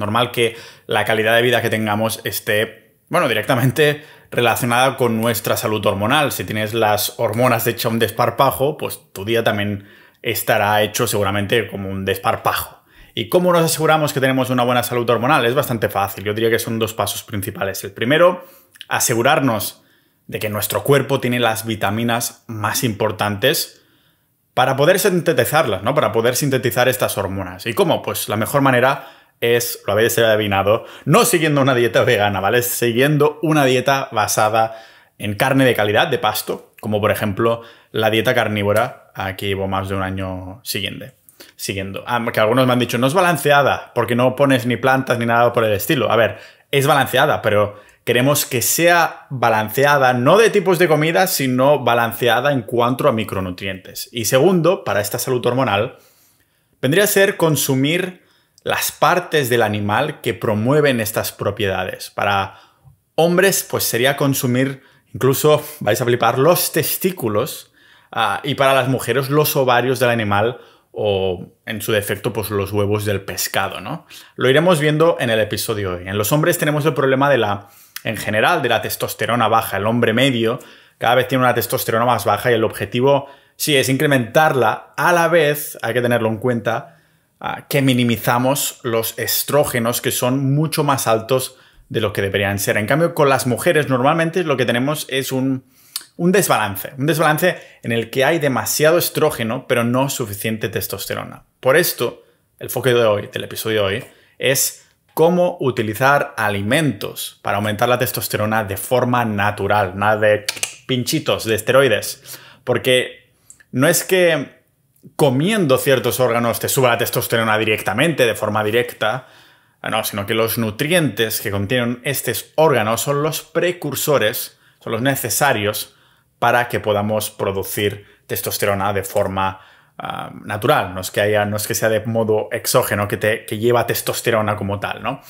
normal que la calidad de vida que tengamos esté, bueno, directamente relacionada con nuestra salud hormonal. Si tienes las hormonas de un desparpajo, pues tu día también estará hecho seguramente como un desparpajo. ¿Y cómo nos aseguramos que tenemos una buena salud hormonal? Es bastante fácil. Yo diría que son dos pasos principales. El primero, asegurarnos de que nuestro cuerpo tiene las vitaminas más importantes para poder sintetizarlas, ¿no? Para poder sintetizar estas hormonas. ¿Y cómo? Pues la mejor manera es, lo habéis adivinado, no siguiendo una dieta vegana, ¿vale? Siguiendo una dieta basada en carne de calidad, de pasto, como por ejemplo la dieta carnívora aquí llevo más de un año siguiente. Siguiendo. Ah, que algunos me han dicho, no es balanceada, porque no pones ni plantas ni nada por el estilo. A ver, es balanceada, pero queremos que sea balanceada, no de tipos de comida, sino balanceada en cuanto a micronutrientes. Y segundo, para esta salud hormonal, vendría a ser consumir las partes del animal que promueven estas propiedades. Para hombres, pues sería consumir, incluso vais a flipar, los testículos ah, y para las mujeres los ovarios del animal o en su defecto pues los huevos del pescado, ¿no? Lo iremos viendo en el episodio de hoy. En los hombres tenemos el problema de la, en general, de la testosterona baja. El hombre medio cada vez tiene una testosterona más baja y el objetivo sí es incrementarla. A la vez, hay que tenerlo en cuenta, Ah, que minimizamos los estrógenos que son mucho más altos de lo que deberían ser. En cambio, con las mujeres normalmente lo que tenemos es un, desbalance, un desbalance en el que hay demasiado estrógeno pero no suficiente testosterona. Por esto, el foco de hoy, del episodio de hoy, es cómo utilizar alimentos para aumentar la testosterona de forma natural, nada de pinchitos, de esteroides. Porque no es que comiendo ciertos órganos te suba la testosterona directamente, de forma directa, no, sino que los nutrientes que contienen estos órganos son los precursores, son los necesarios para que podamos producir testosterona de forma ah, natural, no es, que haya, no es que sea de modo exógeno que, que lleva testosterona como tal, ¿no?